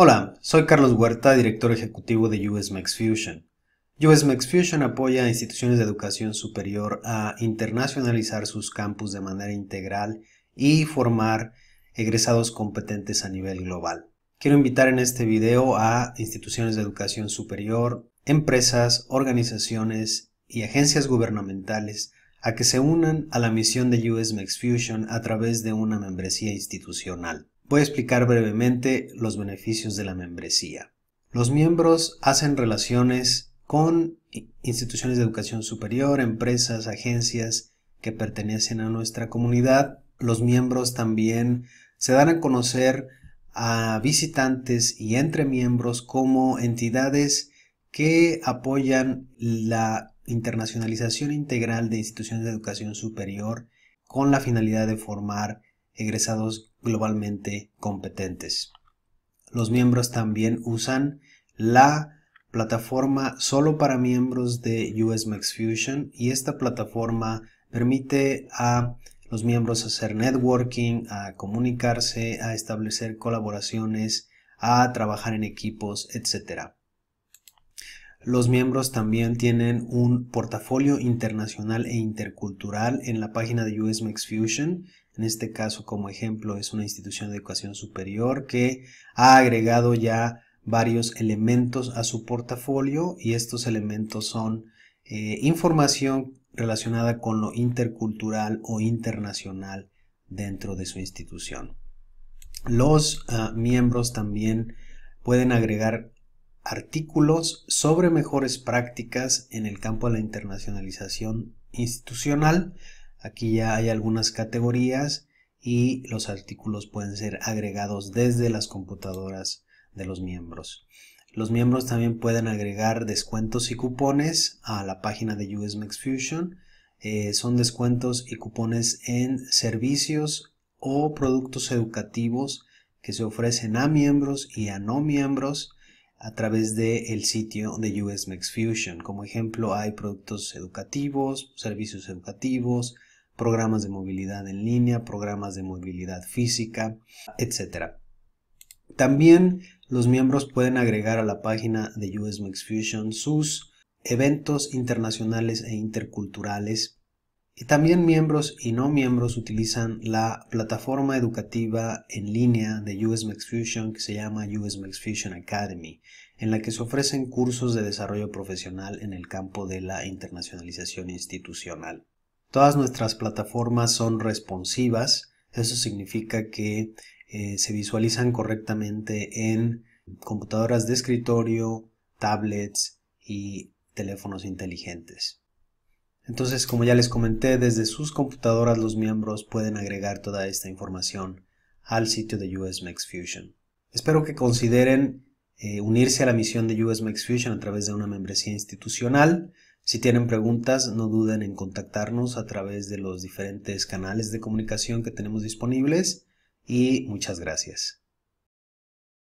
Hola, soy Carlos Huerta, director ejecutivo de USMEX Fusion. USMEX Fusion apoya a instituciones de educación superior a internacionalizar sus campus de manera integral y formar egresados competentes a nivel global. Quiero invitar en este video a instituciones de educación superior, empresas, organizaciones y agencias gubernamentales a que se unan a la misión de USMEX Fusion a través de una membresía institucional voy a explicar brevemente los beneficios de la membresía. Los miembros hacen relaciones con instituciones de educación superior, empresas, agencias que pertenecen a nuestra comunidad. Los miembros también se dan a conocer a visitantes y entre miembros como entidades que apoyan la internacionalización integral de instituciones de educación superior con la finalidad de formar egresados globalmente competentes. Los miembros también usan la plataforma solo para miembros de US Max Fusion y esta plataforma permite a los miembros hacer networking, a comunicarse, a establecer colaboraciones, a trabajar en equipos, etc. Los miembros también tienen un portafolio internacional e intercultural en la página de US Fusion. En este caso, como ejemplo, es una institución de educación superior que ha agregado ya varios elementos a su portafolio y estos elementos son eh, información relacionada con lo intercultural o internacional dentro de su institución. Los ah, miembros también pueden agregar artículos sobre mejores prácticas en el campo de la internacionalización institucional. Aquí ya hay algunas categorías y los artículos pueden ser agregados desde las computadoras de los miembros. Los miembros también pueden agregar descuentos y cupones a la página de USMX Fusion. Eh, son descuentos y cupones en servicios o productos educativos que se ofrecen a miembros y a no miembros a través del el sitio de USMEX Fusion. Como ejemplo hay productos educativos, servicios educativos, programas de movilidad en línea, programas de movilidad física, etc. También los miembros pueden agregar a la página de USMEX Fusion sus eventos internacionales e interculturales y también miembros y no miembros utilizan la plataforma educativa en línea de USMX Fusion que se llama USMX Fusion Academy, en la que se ofrecen cursos de desarrollo profesional en el campo de la internacionalización institucional. Todas nuestras plataformas son responsivas, eso significa que eh, se visualizan correctamente en computadoras de escritorio, tablets y teléfonos inteligentes. Entonces, como ya les comenté, desde sus computadoras los miembros pueden agregar toda esta información al sitio de USMX Fusion. Espero que consideren eh, unirse a la misión de USMX Fusion a través de una membresía institucional. Si tienen preguntas, no duden en contactarnos a través de los diferentes canales de comunicación que tenemos disponibles y muchas gracias.